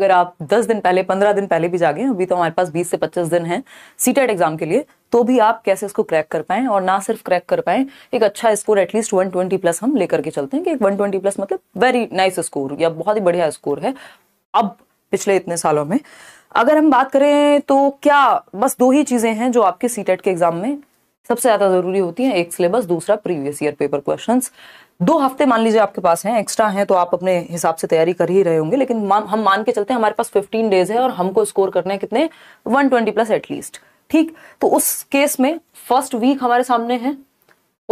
अगर आप 10 दिन पहले 15 दिन पहले भी जागे अभी तो हमारे पास 20 से 25 दिन हैं सीटेट एग्जाम के लिए तो भी आप कैसे इसको क्रैक कर पाएं और ना सिर्फ क्रैक कर पाएं एक अच्छा स्कोर एटलीस्ट 120 प्लस हम लेकर के चलते हैं कि एक 120 प्लस मतलब वेरी नाइस स्कोर या बहुत ही बढ़िया स्कोर है अब पिछले इतने सालों में अगर हम बात करें तो क्या बस दो ही चीज़ें हैं जो आपके सीटेट के एग्जाम में सबसे ज़्यादा ज़रूरी होती है एक सिलेबस दूसरा प्रीवियस ईयर पेपर क्वेश्चंस दो हफ्ते मान लीजिए आपके पास हैं एक्स्ट्रा हैं तो आप अपने हिसाब से तैयारी कर ही रहे होंगे लेकिन हम मान के चलते हैं हमारे पास 15 डेज है और हमको स्कोर करना है कितने 120 प्लस एटलीस्ट ठीक तो उस केस में फर्स्ट वीक हमारे सामने है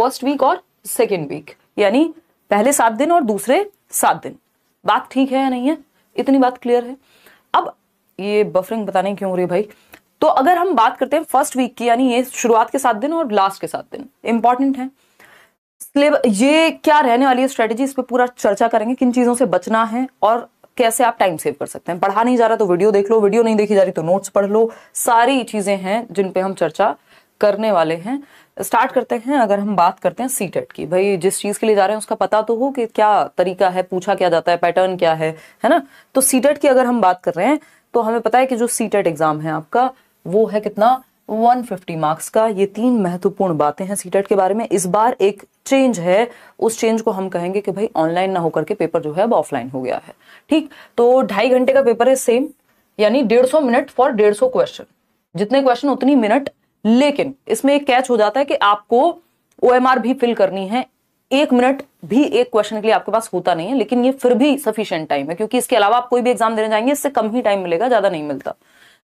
फर्स्ट वीक और सेकेंड वीक यानी पहले सात दिन और दूसरे सात दिन बात ठीक है या नहीं है इतनी बात क्लियर है अब ये बफरिंग बताने क्यों हो रही भाई तो अगर हम बात करते हैं फर्स्ट वीक की यानी ये शुरुआत के सात दिन और लास्ट के सात दिन इंपॉर्टेंट है ये क्या रहने वाली है स्ट्रेटेजी इस पर पूरा चर्चा करेंगे किन चीज़ों से बचना है और कैसे आप टाइम सेव कर सकते हैं पढ़ा नहीं जा रहा तो वीडियो देख लो वीडियो नहीं देखी जा रही तो नोट्स पढ़ लो सारी चीज़ें हैं जिन पे हम चर्चा करने वाले हैं स्टार्ट करते हैं अगर हम बात करते हैं सीटेट e की भाई जिस चीज़ के लिए जा रहे हैं उसका पता तो हो कि क्या तरीका है पूछा क्या जाता है पैटर्न क्या है है ना तो सीटेट e की अगर हम बात कर रहे हैं तो हमें पता है कि जो सीटेट एग्ज़ाम e है आपका वो है कितना 150 मार्क्स का ये तीन महत्वपूर्ण बातें हैं सीटेट e के बारे में इस बार एक चेंज है उस चेंज को हम कहेंगे कि भाई ऑनलाइन ना होकर के पेपर जो है अब ऑफलाइन हो गया है ठीक तो ढाई घंटे का पेपर है सेम यानी डेढ़ सौ मिनट फॉर डेढ़ क्वेश्चन जितने क्वेश्चन उतनी मिनट लेकिन इसमें एक कैच हो जाता है कि आपको ओ भी फिल करनी है एक मिनट भी एक क्वेश्चन के लिए आपके पास होता नहीं है लेकिन ये फिर भी सफिशियंट टाइम है क्योंकि इसके अलावा आप कोई भी एग्जाम देने जाएंगे इससे कम ही टाइम मिलेगा ज्यादा नहीं मिलता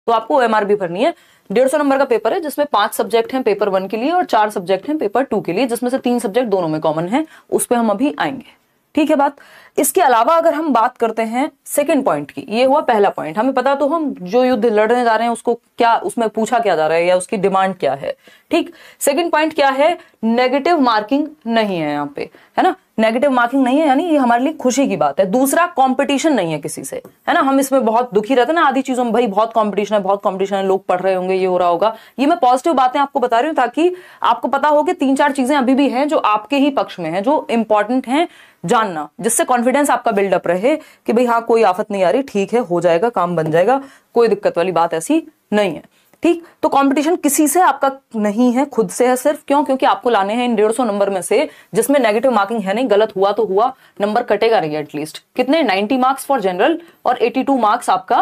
तो आपको आर बी भरनी है डेढ़ सौ नंबर का पेपर है जिसमें पांच सब्जेक्ट हैं पेपर वन के लिए और चार सब्जेक्ट हैं पेपर टू के लिए जिसमें से तीन सब्जेक्ट दोनों में कॉमन है उस पर हम अभी आएंगे ठीक है बात इसके अलावा अगर हम बात करते हैं सेकेंड पॉइंट की ये हुआ पहला पॉइंट हमें पता तो हम जो युद्ध लड़ने जा रहे हैं उसको क्या उसमें पूछा क्या जा रहा है या उसकी डिमांड क्या है ठीक सेकेंड पॉइंट क्या है नेगेटिव मार्किंग नहीं है यहाँ पे है ना नेगेटिव मार्किंग नहीं है यानी ये हमारे लिए खुशी की बात है दूसरा कंपटीशन नहीं है किसी से है ना हम इसमें बहुत दुखी रहते हैं ना आधी चीजों में भाई बहुत कंपटीशन है बहुत कंपटीशन है लोग पढ़ रहे होंगे ये हो रहा होगा ये मैं पॉजिटिव बातें आपको बता रही हूँ ताकि आपको पता हो कि तीन चार चीजें अभी भी हैं जो आपके ही पक्ष में है जो इंपॉर्टेंट है जानना जिससे कॉन्फिडेंस आपका बिल्डअप रहे कि भाई हाँ कोई आफत नहीं आ रही ठीक है हो जाएगा काम बन जाएगा कोई दिक्कत वाली बात ऐसी नहीं है ठीक तो कंपटीशन किसी से आपका नहीं है खुद से है सिर्फ क्यों क्योंकि आपको लाने हैं इन डेढ़ सौ नंबर में से जिसमें नेगेटिव मार्किंग है नहीं गलत हुआ तो हुआ नंबर कटेगा नहीं एटलीस्ट कितने 90 मार्क्स फॉर जनरल और 82 मार्क्स आपका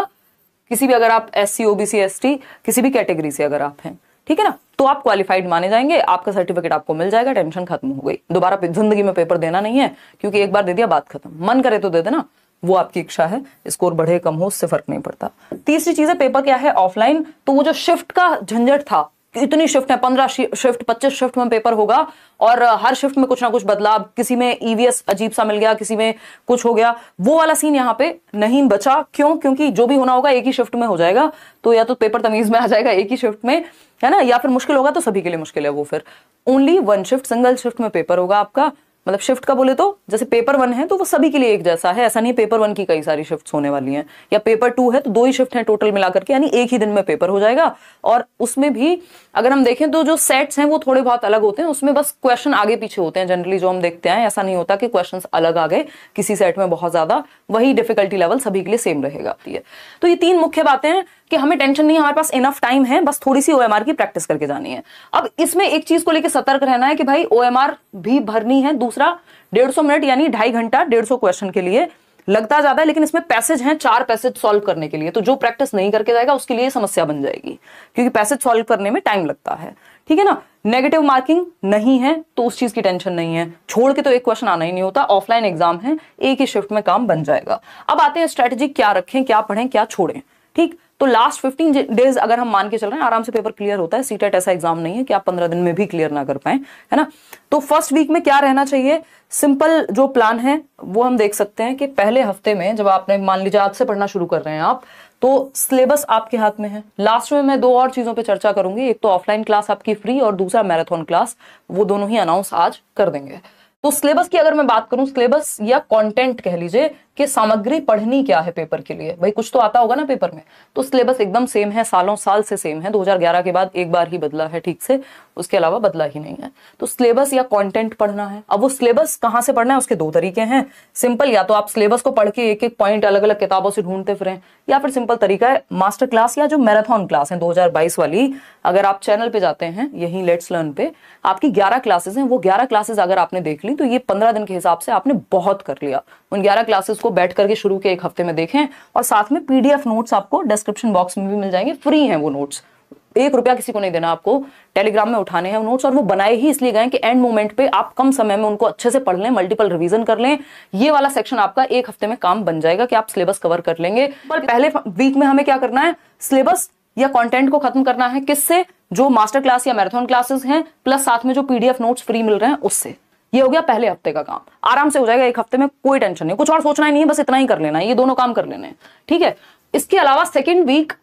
किसी भी अगर आप S C OBC S T किसी भी कैटेगरी से अगर आप हैं ठीक है ना तो आप क्वालिफाइड माने जाएंगे आपका सर्टिफिकेट आपको मिल जाएगा टेंशन खत्म हो गई दोबारा जिंदगी में पेपर देना नहीं है क्योंकि एक बार दे दिया बात खत्म मन करे तो दे देना वो आपकी इच्छा है स्कोर बढ़े कम हो उससे फर्क नहीं पड़ता तीसरी चीज है पेपर क्या है ऑफलाइन तो वो जो शिफ्ट का झंझट था इतनी शिफ्ट है पंद्रह शिफ्ट पच्चीस शिफ्ट में पेपर होगा और हर शिफ्ट में कुछ ना कुछ बदलाव किसी में ईवीएस e अजीब सा मिल गया किसी में कुछ हो गया वो वाला सीन यहाँ पे नहीं बचा क्यों क्योंकि जो भी होना होगा एक ही शिफ्ट में हो जाएगा तो या तो पेपर तमीज में आ जाएगा एक ही शिफ्ट में है ना या फिर मुश्किल होगा तो सभी के लिए मुश्किल है वो फिर only one shift single shift में पेपर होगा आपका मतलब शिफ्ट का बोले तो जैसे पेपर वन है तो वो सभी के लिए एक जैसा है ऐसा नहीं पेपर वन की कई सारी शिफ्ट होने वाली हैं या पेपर टू है तो दो ही शिफ्ट हैं टोटल मिलाकर के यानी एक ही दिन में पेपर हो जाएगा और उसमें भी अगर हम देखें तो जो सेट्स हैं वो थोड़े बहुत अलग होते हैं उसमें बस क्वेश्चन आगे पीछे होते हैं जनरली जो हम देखते हैं ऐसा नहीं होता कि क्वेश्चन अलग आ गए किसी सेट में बहुत ज्यादा वही डिफिकल्टी लेवल सभी के लिए सेम रहेगा तो ये तीन मुख्य बातें हैं कि हमें टेंशन नहीं हमारे पास इनफ टाइम है बस थोड़ी सी ओएमआर की प्रैक्टिस करके जानी है अब इसमें एक चीज को लेकर सतर्क रहना है कि भाई ओएमआर भी भरनी है दूसरा डेढ़ मिनट यानी ढाई घंटा डेढ़ क्वेश्चन के लिए लगता ज्यादा है लेकिन इसमें पैसेज हैं चार पैसेज सॉल्व करने के लिए तो जो प्रैक्टिस नहीं करके जाएगा उसके लिए समस्या बन जाएगी क्योंकि पैसेज सॉल्व करने में टाइम लगता है ठीक है ना नेगेटिव मार्किंग नहीं है तो उस चीज की टेंशन नहीं है छोड़ के तो एक क्वेश्चन आना ही नहीं होता ऑफलाइन एग्जाम है एक ही शिफ्ट में काम बन जाएगा अब आते हैं स्ट्रेटेजी क्या रखें क्या पढ़ें क्या छोड़ें ठीक तो लास्ट 15 डेज अगर हम मान के चल रहे हैं आराम से पेपर क्लियर होता है सीटेट e ऐसा एग्जाम नहीं है कि आप 15 दिन में भी क्लियर ना कर पाए है ना तो फर्स्ट वीक में क्या रहना चाहिए सिंपल जो प्लान है वो हम देख सकते हैं कि पहले हफ्ते में जब आपने मान लीजिए आज से पढ़ना शुरू कर रहे हैं आप तो सिलेबस आपके हाथ में है लास्ट में मैं दो और चीज़ों पे चर्चा करूंगी एक तो ऑफलाइन क्लास आपकी फ्री और दूसरा मैराथन क्लास वो दोनों ही अनाउंस आज कर देंगे तो सिलेबस की अगर मैं बात करूं सिलेबस या कंटेंट कह लीजिए कि सामग्री पढ़नी क्या है पेपर के लिए भाई कुछ तो आता होगा ना पेपर में तो सिलेबस एकदम सेम है सालों साल से सेम है 2011 के बाद एक बार ही बदला है ठीक से उसके अलावा बदला ही नहीं है तो सिलेबस या कॉन्टेंट पढ़ना है अब वो सिलेबस कहाँ से पढ़ना है उसके दो तरीके हैं सिंपल या तो आप सिलेबस को पढ़ के एक एक पॉइंट अलग अलग किताबों से ढूंढते फिरें या फिर सिंपल तरीका है मास्टर क्लास या जो मैराथन क्लास है दो वाली अगर आप चैनल पे जाते हैं यहीं लेट्स लर्न पे आपकी ग्यारह क्लासेस हैं वो ग्यारह क्लासेस अगर आपने देख ली तो ये पंद्रह दिन के हिसाब से आपने बहुत कर लिया उन ग्यारह क्लासेस उसको बैठ करके शुरू के एक हफ्ते में देखें और साथ में पीडीएफ नोट्स आपको डिस्क्रिप्शन बॉक्स में भी मिल जाएंगे फ्री हैं वो नोट्स एक रुपया किसी को नहीं देना आपको टेलीग्राम में उठाने हैं नोट्स और वो बनाए ही इसलिए गए कि एंड मोमेंट पे आप कम समय में उनको अच्छे से पढ़ लें मल्टीपल रिवीजन कर लें ये वाला सेक्शन आपका एक हफ्ते में काम बन जाएगा कि आप सिलेबस कवर कर लेंगे पर पहले वीक में हमें क्या करना है सिलेबस या कंटेंट को खत्म करना है किससे जो मास्टर क्लास या मैराथन क्लासेस हैं प्लस साथ में जो पीडीएफ नोट्स फ्री मिल रहे हैं उससे ये हो गया पहले हफ्ते का काम आराम से हो जाएगा एक हफ्ते में कोई टेंशन नहीं कुछ और सोचना ही नहीं है बस इतना ही कर लेना है ये दोनों काम कर लेने हैं ठीक है इसके अलावा सेकेंड वीक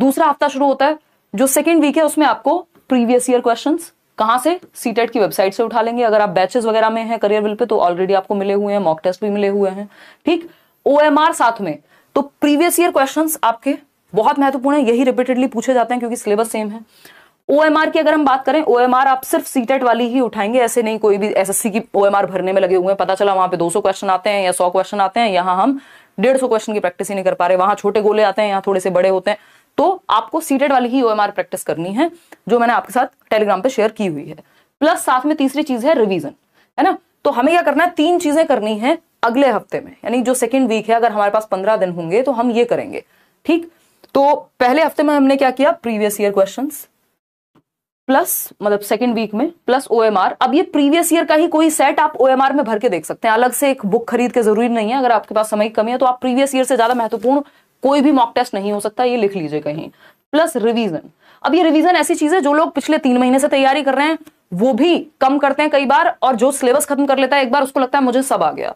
दूसरा हफ्ता शुरू होता है जो सेकेंड वीक है उसमें आपको प्रीवियस ईयर क्वेश्चन कहां से सीटेट e की वेबसाइट से उठा लेंगे अगर आप बैचेस वगैरह में हैं करियर विल पे तो ऑलरेडी आपको मिले हुए हैं मॉक टेस्ट भी मिले हुए हैं ठीक ओ साथ में तो प्रीवियस ईयर क्वेश्चंस आपके बहुत महत्वपूर्ण है यही रिपीटेडली पूछे जाते हैं क्योंकि सिलेबस सेम है ओएमआर की अगर हम बात करें ओएमआर आप सिर्फ सीटेट e वाली ही उठाएंगे ऐसे नहीं कोई भी एसएससी की ओएमआर भरने में लगे हुए हैं पता चला वहां पे 200 क्वेश्चन आते हैं या 100 क्वेश्चन आते हैं यहाँ हम 150 क्वेश्चन की प्रैक्टिस ही नहीं कर पा रहे वहां छोटे गोले आते हैं यहाँ थोड़े से बड़े होते हैं तो आपको सीटेट e वाली ही ओएमआर प्रैक्टिस करनी है जो मैंने आपके साथ टेलीग्राम पे शेयर की हुई है प्लस साथ में तीसरी चीज है रिविजन है ना तो हमें क्या करना है तीन चीजें करनी है अगले हफ्ते में यानी जो सेकेंड वीक है अगर हमारे पास पंद्रह दिन होंगे तो हम ये करेंगे ठीक तो पहले हफ्ते में हमने क्या किया प्रीवियस ईयर क्वेश्चंस प्लस मतलब सेकेंड वीक में प्लस ओ अब ये प्रीवियस ईयर का ही कोई सेट आप ओ में भर के देख सकते हैं अलग से एक बुक खरीद के जरूरी नहीं है अगर आपके पास समय की कमी है तो आप प्रीवियस ईयर से ज्यादा महत्वपूर्ण कोई भी मॉक टेस्ट नहीं हो सकता ये लिख लीजिए कहीं प्लस रिवीजन अब ये रिवीजन ऐसी चीज है जो लोग पिछले तीन महीने से तैयारी कर रहे हैं वो भी कम करते हैं कई बार और जो सिलेबस खत्म कर लेता है एक बार उसको लगता है मुझे सब आ गया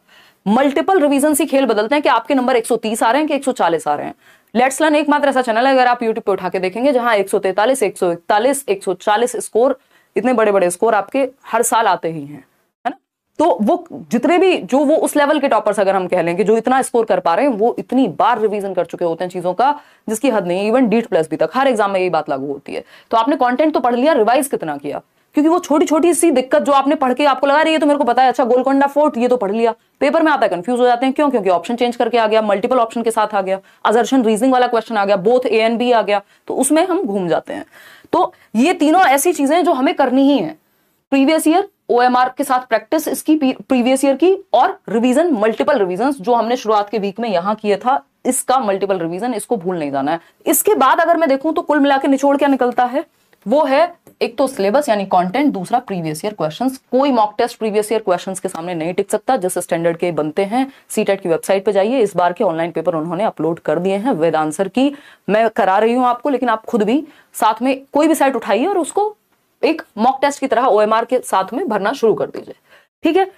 मल्टीपल रिविजन से खेल बदलते हैं कि आपके नंबर 130 आ रहे हैं कि 140 आ रहे हैं लेट्स लर्न एकमात्र ऐसा चैनल है अगर आप यूट्यूब पे उठा के देखेंगे जहां एक सौ तैतालीस एक सौ इकतालीस एक सौ चालीस स्कोर इतने बड़े बड़े स्कोर आपके हर साल आते ही हैं है ना तो वो जितने भी जो वो उस लेवल के टॉपर्स अगर हम कह लेंगे जो इतना स्कोर कर पा रहे हैं वो इतनी बार रिवीजन कर चुके होते हैं चीजों का जिसकी हद नहीं इवन डीट प्लस भी तक हर एग्जाम में यही बात लागू होती है तो आपने कॉन्टेंट तो पढ़ लिया रिवाइज कितना किया क्योंकि वो छोटी छोटी सी दिक्कत जो आपने पढ़ के आपको लगा रही है तो मेरे को पता है अच्छा गोलकोंडा फोर्ट ये तो पढ़ लिया पेपर में आता है कंफ्यूज हो जाते हैं क्यों क्योंकि ऑप्शन चेंज करके आ गया मल्टीपल ऑप्शन के साथ आ गया अजर्शन रीजनिंग वाला क्वेश्चन आ गया बोथ ए एंड बी आ गया तो उसमें हम घूम जाते हैं तो ये तीनों ऐसी चीजें जो हमें करनी ही है प्रीवियस ईयर ओ के साथ प्रैक्टिस इसकी प्रीवियस ईयर की और रिविजन मल्टीपल रिविजन जो हमने शुरुआत के वीक में यहां किया था इसका मल्टीपल रिविजन इसको भूल नहीं जाना है इसके बाद अगर मैं देखूं तो कुल मिला निचोड़ क्या निकलता है वो है एक तो सिलेबस यानी कंटेंट दूसरा प्रीवियस ईयर क्वेश्चंस कोई mock test previous year questions के सामने नहीं टिक सकता जिस स्टैंडर्ड के बनते हैं सीटेट e की वेबसाइट पर जाइए इस बार के ऑनलाइन पेपर उन्होंने अपलोड कर दिए हैं वेद आंसर की मैं करा रही हूं आपको लेकिन आप खुद भी साथ में कोई भी साइट उठाइए और उसको एक मॉक टेस्ट की तरह ओ के साथ में भरना शुरू कर दीजिए ठीक है